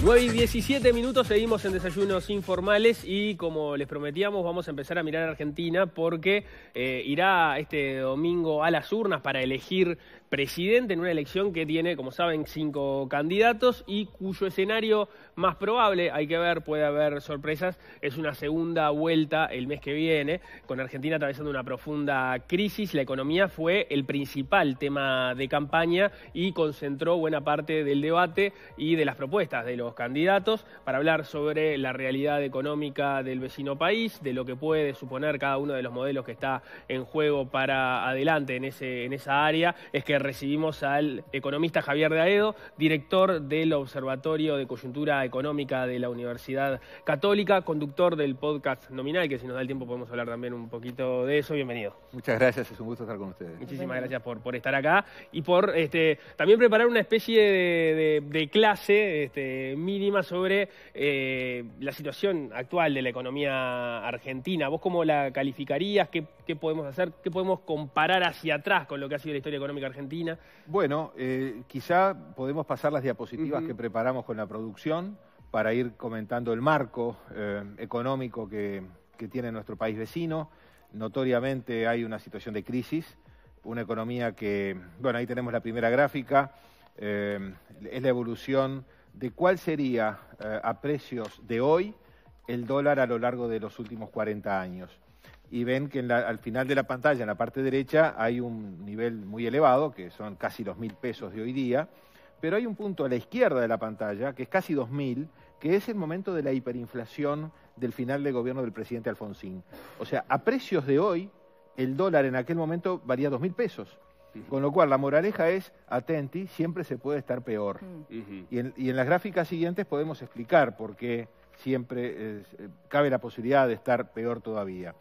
9 y 17 minutos seguimos en desayunos informales y como les prometíamos vamos a empezar a mirar a Argentina porque eh, irá este domingo a las urnas para elegir presidente en una elección que tiene, como saben, cinco candidatos y cuyo escenario más probable, hay que ver, puede haber sorpresas, es una segunda vuelta el mes que viene, con Argentina atravesando una profunda crisis, la economía fue el principal tema de campaña y concentró buena parte del debate y de las propuestas de los candidatos para hablar sobre la realidad económica del vecino país, de lo que puede suponer cada uno de los modelos que está en juego para adelante en, ese, en esa área, es que recibimos al economista Javier De Aedo, director del Observatorio de Coyuntura Económica de la Universidad Católica, conductor del podcast nominal, que si nos da el tiempo podemos hablar también un poquito de eso. Bienvenido. Muchas gracias, es un gusto estar con ustedes. Muchísimas gracias por, por estar acá y por este, también preparar una especie de, clase este, mínima sobre eh, la situación actual de la economía argentina. ¿Vos cómo la calificarías? ¿Qué, qué podemos hacer? ¿Qué podemos comparar hacia atrás con lo que ha sido la historia económica argentina? Bueno, eh, quizá podemos pasar las diapositivas que preparamos con la producción para ir comentando el marco eh, económico que, tiene nuestro país vecino. Notoriamente hay una situación de crisis, una economía que, bueno, ahí tenemos la primera gráfica, eh, es la evolución de cuál sería a precios de hoy el dólar a lo largo de los últimos 40 años y ven que al final de la pantalla, en la parte derecha, hay un nivel muy elevado, que son casi los mil pesos de hoy día, pero hay un punto a la izquierda de la pantalla, que es casi dos mil, que es el momento de la hiperinflación del final del gobierno del presidente Alfonsín. O sea, a precios de hoy, el dólar en aquel momento valía dos mil pesos. Con lo cual, la moraleja es, atenti, siempre se puede estar peor. Mm. y, en, las gráficas siguientes podemos explicar por qué siempre eh, cabe la posibilidad de estar peor todavía.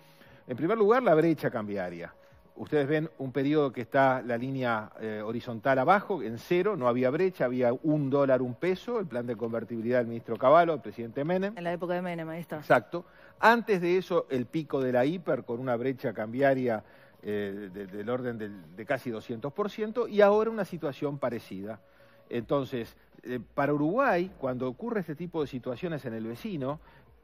En primer lugar, la brecha cambiaria. Ustedes ven un periodo que está la línea eh, horizontal abajo, en cero, no había brecha, había un dólar, un peso, el plan de convertibilidad del ministro Caballo, el presidente Menem. En la época de Menem, maestro. Exacto. Antes de eso, el pico de la hiper con una brecha cambiaria eh, del orden de, casi 200%, y ahora una situación parecida. Entonces, eh, para Uruguay, cuando ocurre este tipo de situaciones en el vecino,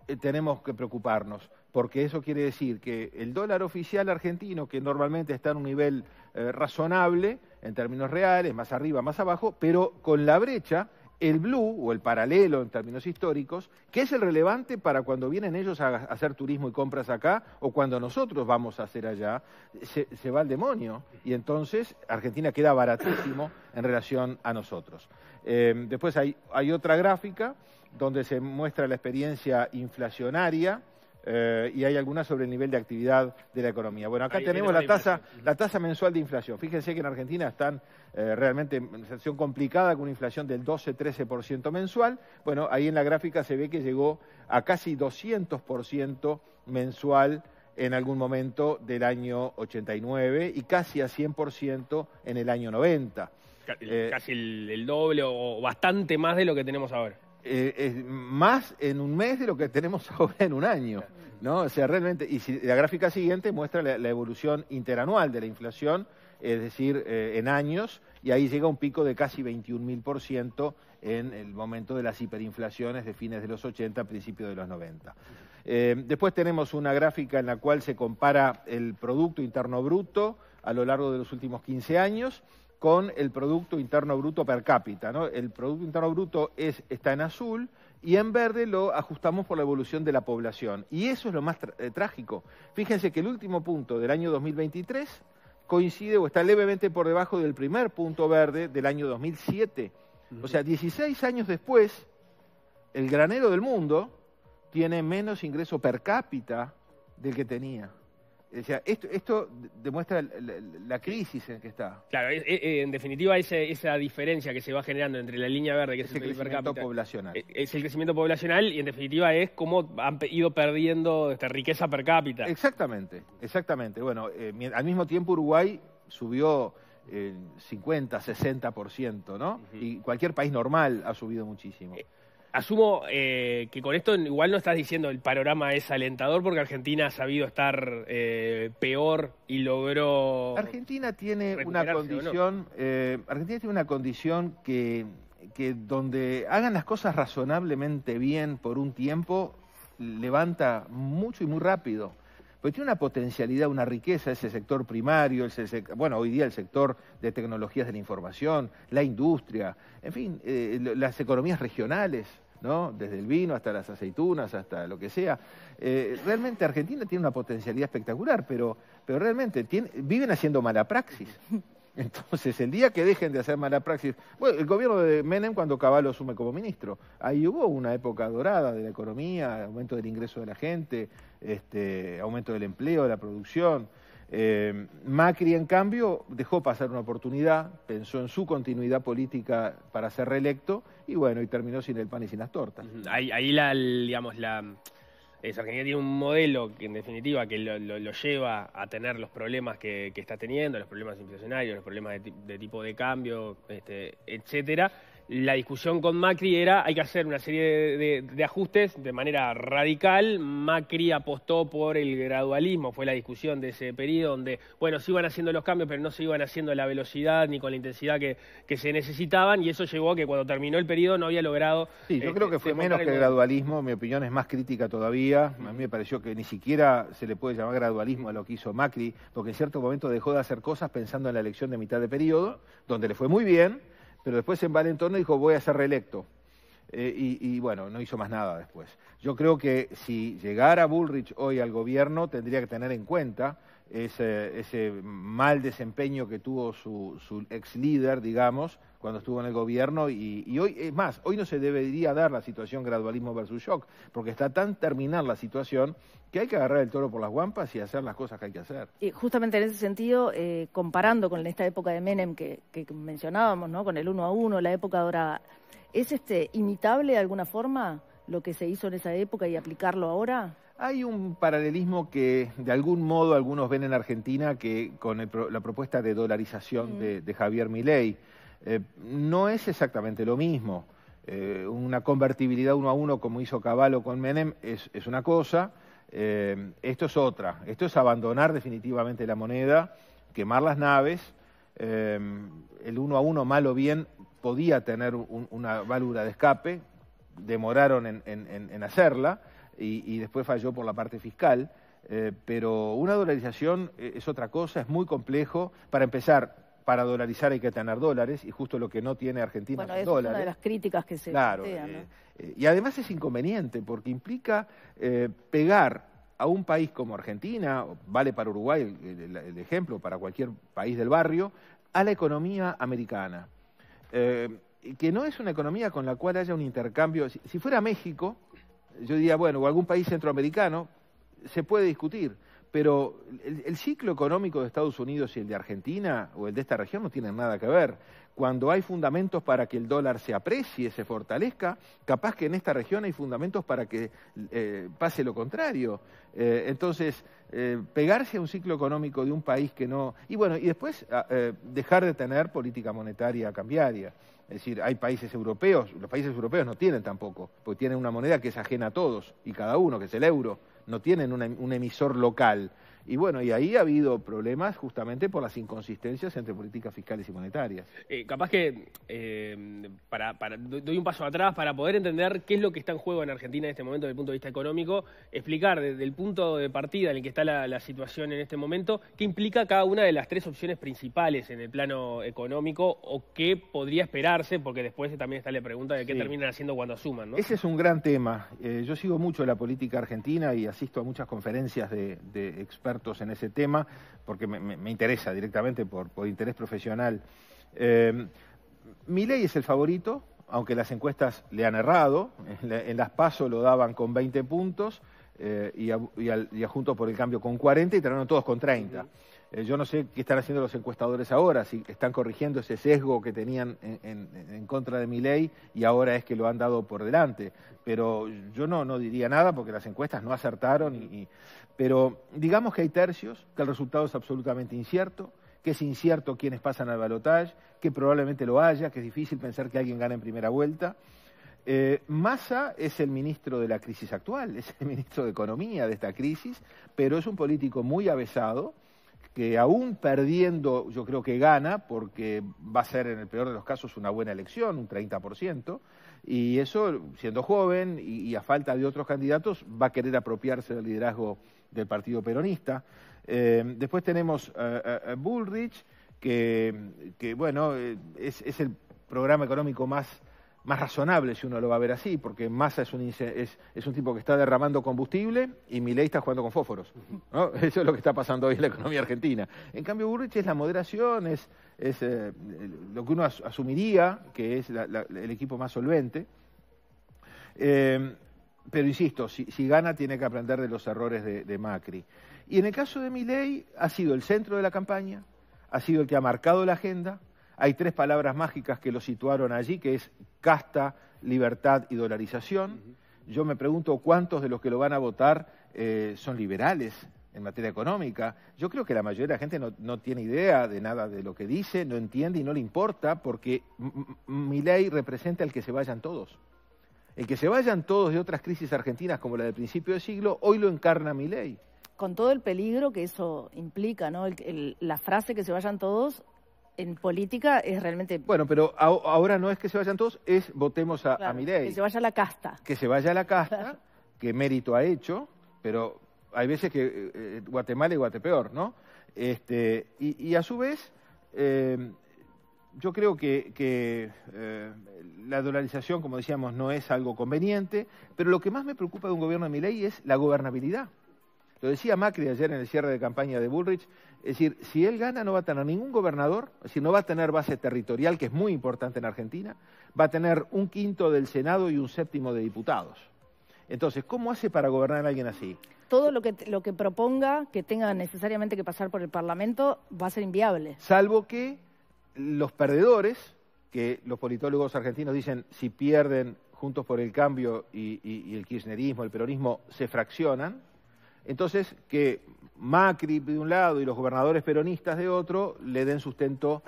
eh, tenemos que preocuparnos, porque eso quiere decir que el dólar oficial argentino, que normalmente está en un nivel eh, razonable en términos reales, más arriba, más abajo, pero con la brecha, el blue o el paralelo en términos históricos, que es el relevante para cuando vienen ellos a, hacer turismo y compras acá o cuando nosotros vamos a hacer allá, se, va al demonio y entonces Argentina queda baratísimo en relación a nosotros. Eh, después hay otra gráfica donde se muestra la experiencia inflacionaria eh, y hay algunas sobre el nivel de actividad de la economía. Bueno, acá tenemos la tasa, la tasa mensual de inflación. Fíjense que en Argentina están eh, realmente en situación complicada con una inflación del 12-13% mensual. Bueno, ahí en la gráfica se ve que llegó a casi 200% mensual en algún momento del año 89 y casi a 100% en el año 90. Eh, casi, el doble o bastante más de lo que tenemos ahora. Eh, es más en un mes de lo que tenemos ahora en un año. ¿no? sea, realmente, y la gráfica siguiente muestra la, evolución interanual de la inflación, es decir, eh, en años, y ahí llega un pico de casi 21.000% en el momento de las hiperinflaciones de fines de los 80, principios de los 90. Eh, después tenemos una gráfica en la cual se compara el Producto Interno Bruto a lo largo de los últimos 15 años con el Producto Interno Bruto per cápita. ¿no? El Producto Interno Bruto está en azul y en verde lo ajustamos por la evolución de la población. Y eso es lo más eh, trágico. Fíjense que el último punto del año 2023 coincide o está levemente por debajo del primer punto verde del año 2007. O sea, 16 años después, el granero del mundo tiene menos ingreso per cápita del que tenía esto, demuestra la, crisis en que está. Claro, en definitiva esa diferencia que se va generando entre la línea verde, que es, el crecimiento poblacional. Eh, es el crecimiento poblacional y en definitiva es cómo han ido perdiendo esta riqueza per cápita. Exactamente, exactamente. Bueno, eh, al mismo tiempo Uruguay subió 50, eh, 60%, ¿no? Y cualquier país normal ha subido muchísimo. Asumo eh, que con esto igual no estás diciendo el panorama es alentador porque Argentina ha sabido estar eh, peor y logró. Argentina tiene una condición. Eh, Argentina tiene una condición que, que donde hagan las cosas razonablemente bien por un tiempo levanta mucho y muy rápido. Porque tiene una potencialidad, una riqueza, ese sector primario, ese, bueno, hoy día el sector de tecnologías de la información, la industria, en fin, las economías regionales. ¿no? desde el vino hasta las aceitunas, hasta lo que sea. Eh, realmente Argentina tiene una potencialidad espectacular, pero, pero realmente viven haciendo mala praxis. Entonces, el día que dejen de hacer mala praxis, bueno, el gobierno de Menem cuando Caballo asume como ministro, ahí hubo una época dorada de la economía, aumento del ingreso de la gente, este, aumento del empleo, de la producción. Eh, Macri, en cambio, dejó pasar una oportunidad, pensó en su continuidad política para ser reelecto y bueno, y terminó sin el pan y sin las tortas. Ahí, la, digamos, la... Argentina tiene un modelo que en definitiva que lo, lleva a tener los problemas que, está teniendo, los problemas inflacionarios, los problemas de, tipo de cambio, este, etcétera la discusión con Macri era hay que hacer una serie de, ajustes de manera radical. Macri apostó por el gradualismo, fue la discusión de ese periodo donde, bueno, se iban haciendo los cambios, pero no se iban haciendo a la velocidad ni con la intensidad que, se necesitaban y eso llevó a que cuando terminó el periodo no había logrado... Sí, yo eh, creo que eh, fue menos que el gradualismo, mi opinión es más crítica todavía. A mí me pareció que ni siquiera se le puede llamar gradualismo a lo que hizo Macri, porque en cierto momento dejó de hacer cosas pensando en la elección de mitad de periodo, donde le fue muy bien pero después en Valentón dijo voy a ser reelecto. Eh, y, y, bueno, no hizo más nada después. Yo creo que si llegara Bullrich hoy al gobierno, tendría que tener en cuenta ese, mal desempeño que tuvo su, ex líder, digamos, cuando estuvo en el gobierno. Y, hoy, es más, hoy no se debería dar la situación gradualismo versus shock, porque está tan terminar la situación que hay que agarrar el toro por las guampas y hacer las cosas que hay que hacer. Y justamente en ese sentido, eh, comparando con esta época de Menem que, mencionábamos, con el uno a uno, la época dorada, ¿es este imitable de alguna forma? lo que se hizo en esa época y aplicarlo ahora? Hay un paralelismo que de algún modo algunos ven en Argentina que con la propuesta de dolarización de, mm. Javier Milei. Eh, no es exactamente lo mismo. Eh, una convertibilidad uno a uno como hizo Caballo con Menem es, una cosa, eh, esto es otra. Esto es abandonar definitivamente la moneda, quemar las naves. el uno a uno, mal o bien, podía tener una válvula de escape, demoraron en hacerla y, después falló por la parte fiscal. Eh, pero una dolarización eh, es otra cosa, es muy complejo. Para empezar, para dolarizar hay que tener dólares y justo lo que no tiene Argentina bueno, es dólares. Una de las críticas que se eh, ¿no? y además es inconveniente porque implica pegar a un país como Argentina, vale para Uruguay el, ejemplo, para cualquier país del barrio, a la economía americana. que no es una economía con la cual haya un intercambio. si fuera México, yo diría, bueno, o algún país centroamericano, se puede discutir, pero el, el, ciclo económico de Estados Unidos y el de Argentina o el de esta región no tienen nada que ver cuando hay fundamentos para que el dólar se aprecie, se fortalezca, capaz que en esta región hay fundamentos para que eh, pase lo contrario. Eh, entonces, eh, pegarse a un ciclo económico de un país que no... Y bueno, y después ah, dejar de tener política monetaria cambiaria. Es decir, hay países europeos, los países europeos no tienen tampoco, porque tienen una moneda que es ajena a todos y cada uno, que es el euro, no tienen un emisor local. Y bueno, y ahí ha habido problemas justamente por las inconsistencias entre políticas fiscales y monetarias. Eh, capaz que eh, para, doy un paso atrás para poder entender qué es lo que está en juego en Argentina en este momento desde el punto de vista económico, explicar desde el punto de partida en el que está la, situación en este momento, qué implica cada una de las tres opciones principales en el plano económico o qué podría esperarse, porque después también está la pregunta de qué terminan haciendo cuando asuman. Ese es un gran tema. Eh, yo sigo mucho la política argentina y asisto a muchas conferencias de, de expertos en ese tema, porque me, interesa directamente por, interés profesional. Eh, mi ley es el favorito, aunque las encuestas le han errado, en, las PASO lo daban con 20 puntos eh, y, a, Juntos por el Cambio con 40 y terminaron todos con 30. Eh, yo no sé qué están haciendo los encuestadores ahora, si están corrigiendo ese sesgo que tenían en, contra de mi ley y ahora es que lo han dado por delante. Pero yo no, no diría nada porque las encuestas no acertaron y pero digamos que hay tercios, que el resultado es absolutamente incierto, que es incierto quienes pasan al balotaje, que probablemente lo haya, que es difícil pensar que alguien gane en primera vuelta. Eh, Massa es el ministro de la crisis actual, es el ministro de Economía de esta crisis, pero es un político muy avesado, que aún perdiendo yo creo que gana, porque va a ser en el peor de los casos una buena elección, un 30%, y eso, siendo joven y, a falta de otros candidatos, va a querer apropiarse del liderazgo del Partido Peronista. Eh, después tenemos Bullrich, que, que bueno, eh, es el programa económico más más razonable si uno lo va a ver así, porque Massa es un, es, un tipo que está derramando combustible y Milei está jugando con fósforos. Eso es lo que está pasando hoy en la economía argentina. En cambio, Burrich es la moderación, es, es eh, lo que uno asumiría que es el equipo más solvente. Eh, pero insisto, si, gana tiene que aprender de los errores de, de Macri. Y en el caso de Milei, ha sido el centro de la campaña, ha sido el que ha marcado la agenda, hay tres palabras mágicas que lo situaron allí, que es casta, libertad y dolarización. Yo me pregunto cuántos de los que lo van a votar eh, son liberales en materia económica. Yo creo que la mayoría de la gente no, tiene idea de nada de lo que dice, no entiende y no le importa porque mi ley representa el que se vayan todos. El que se vayan todos de otras crisis argentinas como la del principio del siglo, hoy lo encarna mi ley. Con todo el peligro que eso implica, ¿no? la frase que se vayan todos en política es realmente... Bueno, pero ahora no es que se vayan todos, es votemos a, mi a Que se vaya a la casta. Que se vaya a la casta, que mérito ha hecho, pero hay veces que eh, eh, Guatemala y Guatepeor, ¿no? Este, y, y a su vez, eh, yo creo que, que la dolarización, como decíamos, no es algo conveniente, pero lo que más me preocupa de un gobierno de mi ley es la gobernabilidad. Lo decía Macri ayer en el cierre de campaña de Bullrich, es decir, si él gana no va a tener ningún gobernador, es decir, no va a tener base territorial, que es muy importante en Argentina, va a tener un quinto del Senado y un séptimo de diputados. Entonces, ¿cómo hace para gobernar a alguien así? Todo lo que, lo que proponga que tenga necesariamente que pasar por el Parlamento va a ser inviable. Salvo que los perdedores, que los politólogos argentinos dicen si pierden Juntos por el Cambio y el kirchnerismo, el peronismo, se fraccionan, entonces, que Macri de un lado y los gobernadores peronistas de otro le den sustento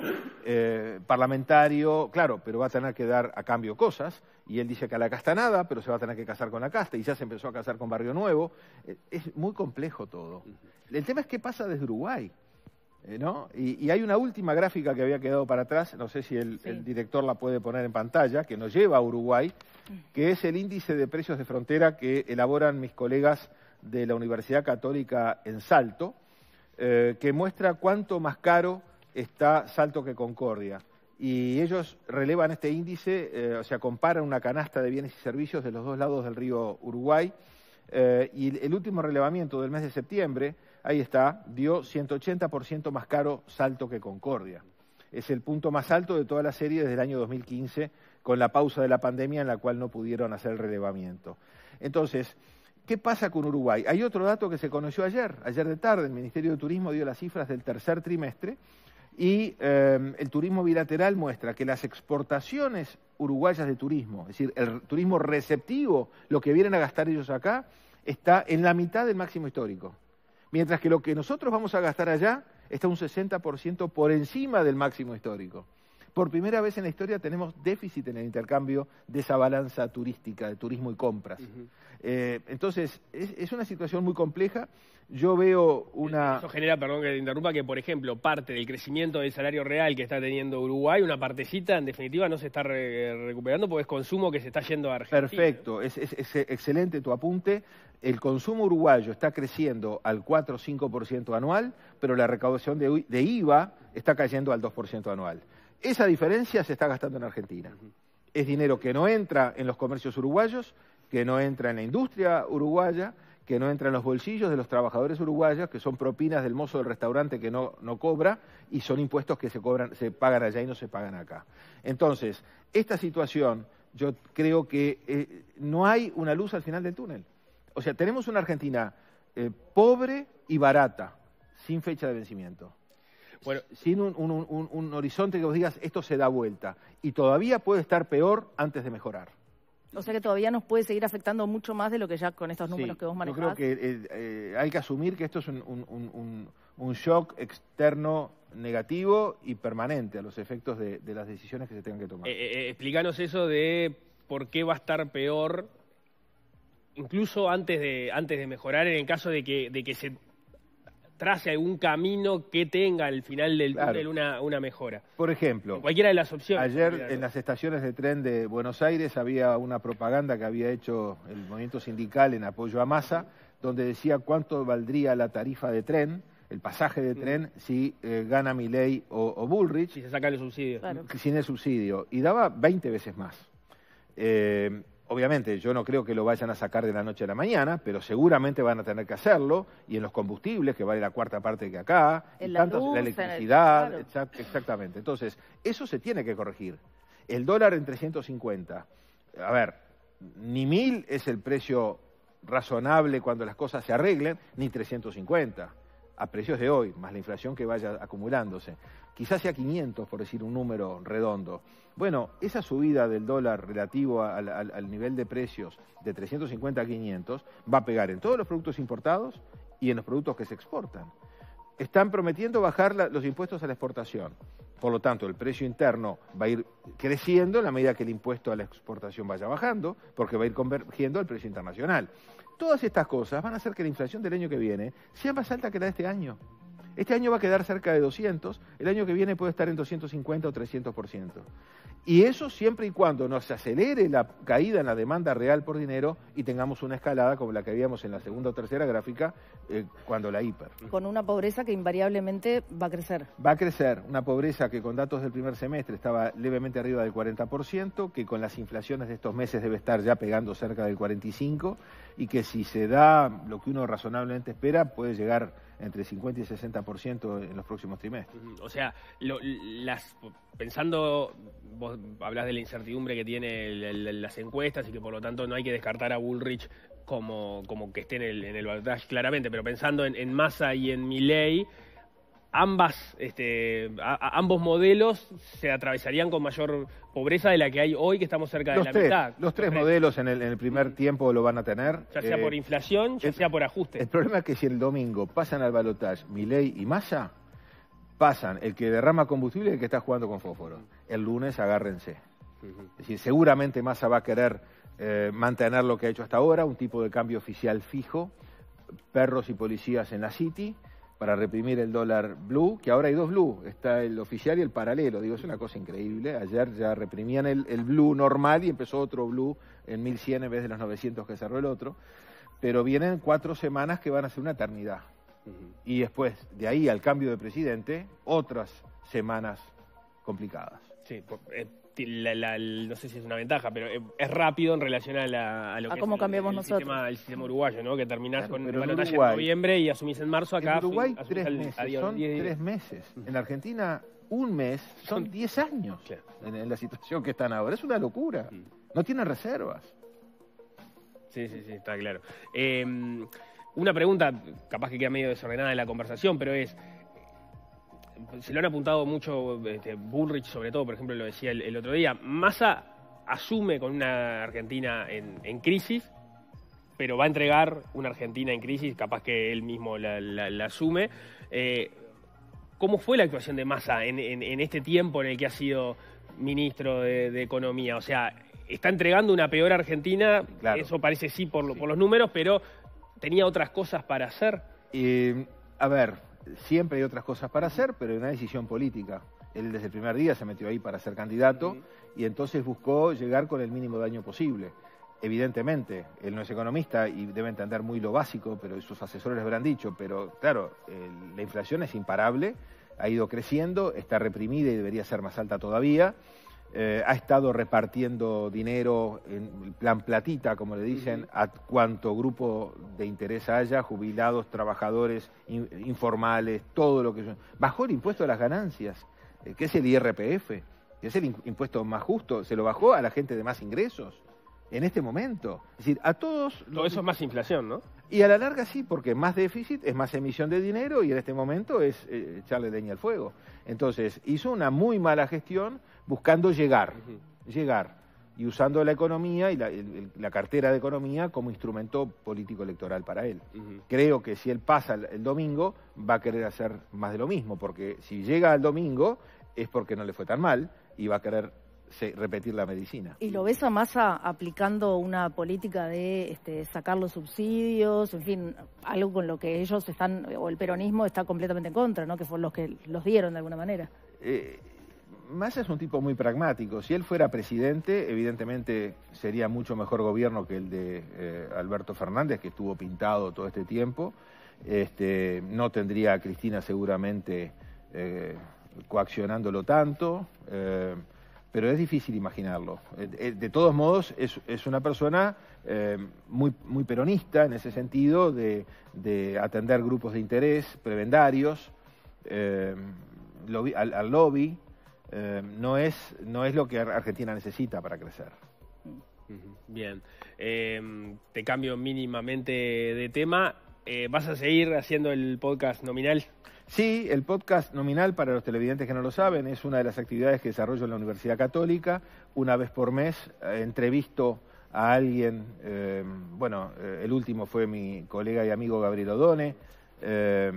eh, parlamentario, claro, pero va a tener que dar a cambio cosas, y él dice que a la casta nada, pero se va a tener que casar con la casta, y ya se empezó a casar con Barrio Nuevo. Eh, es muy complejo todo. El tema es qué pasa desde Uruguay. Eh, ¿No? Y, hay una última gráfica que había quedado para atrás, no sé si el, director la puede poner en pantalla, que nos lleva a Uruguay, que es el índice de precios de frontera que elaboran mis colegas de la Universidad Católica en Salto, eh, que muestra cuánto más caro está Salto que Concordia. Y ellos relevan este índice, eh, o sea, comparan una canasta de bienes y servicios de los dos lados del río Uruguay. Eh, y el último relevamiento del mes de septiembre, ahí está, dio 180% más caro Salto que Concordia. Es el punto más alto de toda la serie desde el año 2015, con la pausa de la pandemia en la cual no pudieron hacer el relevamiento. Entonces, ¿Qué pasa con Uruguay? Hay otro dato que se conoció ayer, ayer de tarde, el Ministerio de Turismo dio las cifras del tercer trimestre y em, el turismo bilateral muestra que las exportaciones uruguayas de turismo, es decir, el turismo receptivo, lo que vienen a gastar ellos acá, está en la mitad del máximo histórico, mientras que lo que nosotros vamos a gastar allá está un 60% por encima del máximo histórico. Por primera vez en la historia tenemos déficit en el intercambio de esa balanza turística, de turismo y compras. Eh, entonces, es, una situación muy compleja. Yo veo una... Eh, eso genera, perdón que te interrumpa, que por ejemplo, parte del crecimiento del salario real que está teniendo Uruguay, una partecita en definitiva no se está recuperando porque es consumo que se está yendo a Argentina. Perfecto, es, excelente tu apunte. El consumo uruguayo está creciendo al 4 o 5% anual, pero la recaudación de, de IVA está cayendo al 2% anual. Esa diferencia se está gastando en Argentina. Es dinero que no entra en los comercios uruguayos, que no entra en la industria uruguaya, que no entra en los bolsillos de los trabajadores uruguayos, que son propinas del mozo del restaurante que no, cobra y son impuestos que se, pagan allá y no se pagan acá. Entonces, esta situación, yo creo que eh, no hay una luz al final del túnel. O sea, tenemos una Argentina eh, pobre y barata, sin fecha de vencimiento. Bueno, sin un, horizonte que vos digas, esto se da vuelta. Y todavía puede estar peor antes de mejorar. O sea que todavía nos puede seguir afectando mucho más de lo que ya con estos números que vos manejás. Yo creo que eh, eh, hay que asumir que esto es un, shock externo negativo y permanente a los efectos de, las decisiones que se tengan que tomar. Eh, explícanos eso de por qué va a estar peor incluso antes de, antes de mejorar en el caso de que, de que se trace algún camino que tenga al final del túnel una, una, mejora. Por ejemplo, cualquiera de las opciones. Ayer en las estaciones de tren de Buenos Aires había una propaganda que había hecho el movimiento sindical en apoyo a Massa, donde decía cuánto valdría la tarifa de tren el pasaje de mm. tren si eh, gana Milley o, Bullrich. Si se saca el subsidio. Sin el subsidio. Y daba 20 veces más. Eh, Obviamente, yo no creo que lo vayan a sacar de la noche a la mañana, pero seguramente van a tener que hacerlo, y en los combustibles, que vale la cuarta parte que acá, en la, electricidad, exactamente. Entonces, eso se tiene que corregir. El dólar en 350, a ver, ni mil es el precio razonable cuando las cosas se arreglen, ni 350 a precios de hoy, más la inflación que vaya acumulándose. Quizás sea 500, por decir un número redondo. Bueno, esa subida del dólar relativo al, nivel de precios de 350 a 500 va a pegar en todos los productos importados y en los productos que se exportan. Están prometiendo bajar los impuestos a la exportación. Por lo tanto, el precio interno va a ir creciendo a la medida que el impuesto a la exportación vaya bajando, porque va a ir convergiendo al precio internacional. Todas estas cosas van a hacer que la inflación del año que viene sea más alta que la de este año. Este año va a quedar cerca de 200, el año que viene puede estar en 250 o 300%. Y eso siempre y cuando no se acelere la caída en la demanda real por dinero y tengamos una escalada como la que habíamos en la segunda o tercera gráfica, eh, cuando la hiper. Con una pobreza que invariablemente va a crecer. Va a crecer, una pobreza que con datos del primer semestre estaba levemente arriba del 40%, que con las inflaciones de estos meses debe estar ya pegando cerca del 45%, y que si se da lo que uno razonablemente espera, puede llegar entre 50 y 60% en los próximos trimestres. O sea, las, pensando, vos hablas de la incertidumbre que tiene las encuestas y que por lo tanto no hay que descartar a Bullrich como, como que esté en el, balotaje claramente, pero pensando en, Massa y en Milley, ambas, este, ambos modelos se atravesarían con mayor pobreza de la que hay hoy, que estamos cerca de la mitad. Los tres modelos en el, primer mm. tiempo lo van a tener. Ya sea eh, por inflación, ya sea por ajuste. El problema es que si el domingo pasan al balotaje Milley y Massa, pasan el que derrama combustible y el que está jugando con fósforo el lunes agárrense. Es decir, seguramente Massa va a querer eh, mantener lo que ha hecho hasta ahora, un tipo de cambio oficial fijo, perros y policías en la City para reprimir el dólar blue, que ahora hay dos blue, está el oficial y el paralelo, digo, es una cosa increíble, ayer ya reprimían el, blue normal y empezó otro blue en 1100 en vez de los 900 que cerró el otro, pero vienen cuatro semanas que van a ser una eternidad, y después de ahí al cambio de presidente, otras semanas complicadas. Sí, pues, eh, no sé si es una ventaja, pero eh, es rápido en relación a, lo que cómo cambiamos Sistema, uruguayo, ¿no? Que terminás con el en noviembre y asumís en marzo acá. En Uruguay tres meses, son tres meses. En Argentina un mes, son diez años en, la situación que están ahora. Es una locura. Mm. No tienen reservas. Sí, sí, sí, está claro. Eh, una pregunta, capaz que queda medio desordenada en la conversación, pero es se lo han apuntado mucho, este, Bullrich sobre todo, por ejemplo, lo decía el, otro día, Massa asume con una Argentina en, crisis, pero va a entregar una Argentina en crisis, capaz que él mismo la, asume. Eh, ¿Cómo fue la actuación de Massa en, este tiempo en el que ha sido ministro de, Economía? O sea, está entregando una peor Argentina, eso parece sí por, los números, pero tenía otras cosas para hacer. Eh, a ver, siempre hay otras cosas para hacer, pero hay una decisión política. Él desde el primer día se metió ahí para ser candidato y entonces buscó llegar con el mínimo daño posible. Evidentemente, él no es economista y debe entender muy lo básico, pero sus asesores lo habrán dicho, pero claro, eh, la inflación es imparable, ha ido creciendo, está reprimida y debería ser más alta todavía. Eh, ha estado repartiendo dinero, en plan platita, como le dicen, a cuanto grupo de interés haya, jubilados, trabajadores informales, todo lo que... Son. Bajó el impuesto a las ganancias, eh, que es el IRPF, que es el impuesto más justo, se lo bajó a la gente de más ingresos en este momento. Es decir, a todos... Todo eso es más inflación, ¿no? Y a la larga sí, porque más déficit es más emisión de dinero y en este momento es eh, echarle leña al fuego. Entonces, hizo una muy mala gestión buscando llegar, llegar, y usando la economía y la, cartera de economía como instrumento político electoral para él. Creo que si él pasa el, domingo, va a querer hacer más de lo mismo, porque si llega al domingo es porque no le fue tan mal y va a querer repetir la medicina. ¿Y lo ves a masa aplicando una política de este, sacar los subsidios, en fin, algo con lo que ellos están, o el peronismo está completamente en contra, ¿no? que fueron los que los dieron de alguna manera? Eh más es un tipo muy pragmático. Si él fuera presidente, evidentemente sería mucho mejor gobierno que el de eh, Alberto Fernández, que estuvo pintado todo este tiempo. Este, no tendría a Cristina seguramente eh, coaccionándolo tanto, eh, pero es difícil imaginarlo. De todos modos, es, una persona muy, muy peronista en ese sentido, de, atender grupos de interés, prebendarios, al, lobby. Eh, no, es, lo que Argentina necesita para crecer. Bien, em, te cambio mínimamente de tema. Eh, ¿Vas a seguir haciendo el podcast nominal? Sí, el podcast nominal, para los televidentes que no lo saben, es una de las actividades que desarrollo en la Universidad Católica. Una vez por mes eh, entrevisto a alguien, bueno, el último fue mi colega y amigo Gabriel Odone, eh,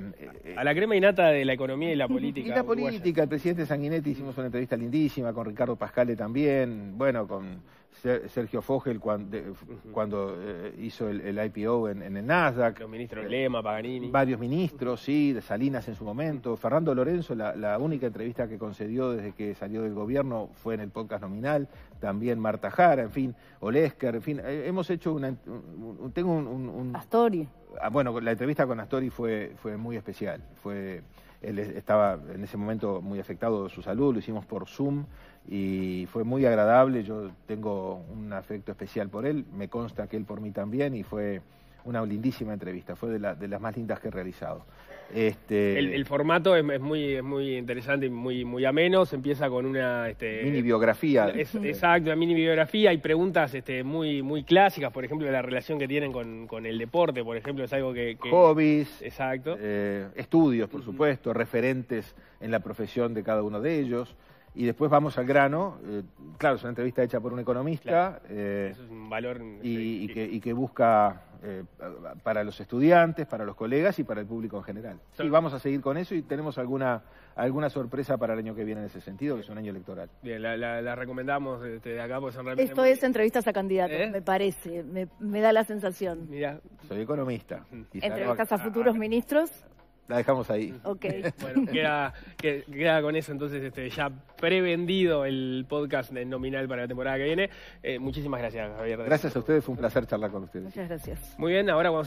a la crema innata de la economía y la política. Y la política, el presidente Sanguinetti hicimos una entrevista lindísima, con Ricardo Pascale también, bueno, con Sergio Fogel cuando, cuando eh, hizo el, IPO en, el Nasdaq. Los ministros Lema, Paganini. Eh, varios ministros, sí, de Salinas en su momento. Fernando Lorenzo, la, única entrevista que concedió desde que salió del gobierno fue en el podcast nominal. También Marta Jara, en fin, Olesker, en fin. Eh, hemos hecho una... tengo un, Astori. Ah, bueno, la entrevista con Astori fue, fue muy especial. Fue... Él estaba en ese momento muy afectado de su salud, lo hicimos por Zoom y fue muy agradable. Yo tengo un afecto especial por él, me consta que él por mí también y fue una lindísima entrevista, fue de, de las más lindas que he realizado. Este, el, formato es, muy, interesante y muy, muy ameno. Se empieza con una. Este, mini biografía. exacto, una mini biografía. Hay preguntas este, muy, muy clásicas, por ejemplo, de la relación que tienen con, el deporte, por ejemplo, es algo que. Hobbies. Exacto. Eh, estudios, por supuesto, referentes en la profesión de cada uno de ellos. Y después vamos al grano. Eh, claro, es una entrevista hecha por un economista. Eh, Eso es un valor. Y, y que busca eh, para los estudiantes, para los colegas y para el público en general. Y vamos a seguir con eso y tenemos alguna, alguna sorpresa para el año que viene en ese sentido, que es un año electoral. Bien, la, recomendamos desde acá pues, Esto es entrevistas a candidatos, ¿Eh? me parece, me, da la sensación. Mira, soy economista. entrevistas a ah, futuros ah. ministros. La dejamos ahí. Ok. bueno, queda, con eso entonces este, ya prevendido el podcast nominal para la temporada que viene. Eh, muchísimas gracias, Javier. Gracias a ustedes, fue un placer charlar con ustedes. Muchas gracias. Muy bien, ahora vamos